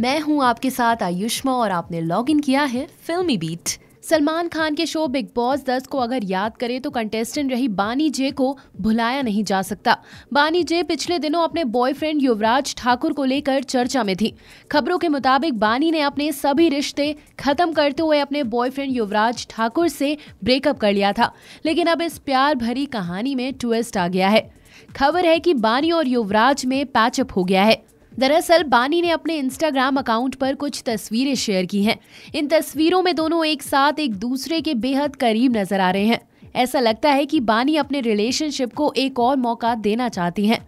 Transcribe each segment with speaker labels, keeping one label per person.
Speaker 1: मैं हूं आपके साथ आयुष्मा और आपने लॉग इन किया है फिल्मी बीट सलमान खान के शो बिग बॉस 10 को अगर याद करें तो कंटेस्टेंट रही बानी जे को भुलाया नहीं जा सकता बानी जे पिछले दिनों अपने बॉयफ्रेंड युवराज ठाकुर को लेकर चर्चा में थी खबरों के मुताबिक बानी ने अपने सभी रिश्ते खत्म करते हुए अपने बॉयफ्रेंड युवराज ठाकुर से ब्रेकअप कर लिया था लेकिन अब इस प्यार भरी कहानी में ट्विस्ट आ गया है खबर है कि बानी और युवराज में पैचअप हो गया है दरअसल बानी ने अपने इंस्टाग्राम अकाउंट पर कुछ तस्वीरें शेयर की हैं इन तस्वीरों में दोनों एक साथ एक दूसरे के बेहद करीब नजर आ रहे हैं ऐसा लगता है कि बानी अपने रिलेशनशिप को एक और मौका देना चाहती हैं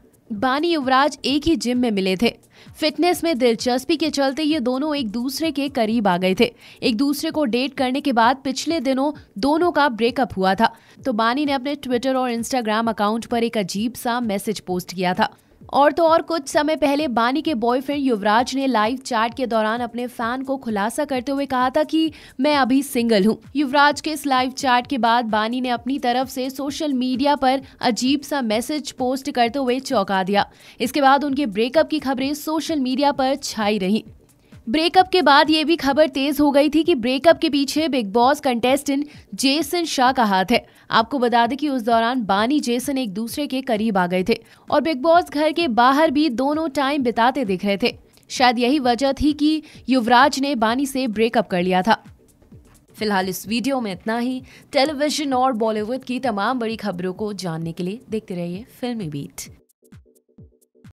Speaker 1: बानी युवराज एक ही जिम में मिले थे फिटनेस में दिलचस्पी के चलते ये दोनों एक दूसरे के करीब आ गए थे एक दूसरे को डेट करने के बाद पिछले दिनों दोनों का ब्रेकअप हुआ था तो बानी ने अपने ट्विटर और इंस्टाग्राम अकाउंट पर एक अजीब सा मैसेज पोस्ट किया था और तो और कुछ समय पहले बानी के बॉयफ्रेंड युवराज ने लाइव चैट के दौरान अपने फैन को खुलासा करते हुए कहा था कि मैं अभी सिंगल हूं। युवराज के इस लाइव चैट के बाद बानी ने अपनी तरफ से सोशल मीडिया पर अजीब सा मैसेज पोस्ट करते हुए चौंका दिया इसके बाद उनके ब्रेकअप की खबरें सोशल मीडिया पर छाई रही ब्रेकअप के बाद ये भी खबर तेज हो गई थी कि ब्रेकअप के पीछे Bigg Boss contestant Jason Shah का हाथ है आपको बता दें कि उस दौरान बानी जेसन एक दूसरे के करीब आ गए थे और बिग बॉस घर के बाहर भी दोनों टाइम बिताते दिख रहे थे शायद यही वजह थी कि युवराज ने बानी से ब्रेकअप कर लिया था फिलहाल इस वीडियो में इतना ही टेलीविजन और बॉलीवुड की तमाम बड़ी खबरों को जानने के लिए देखते रहिए फिल्मी बीट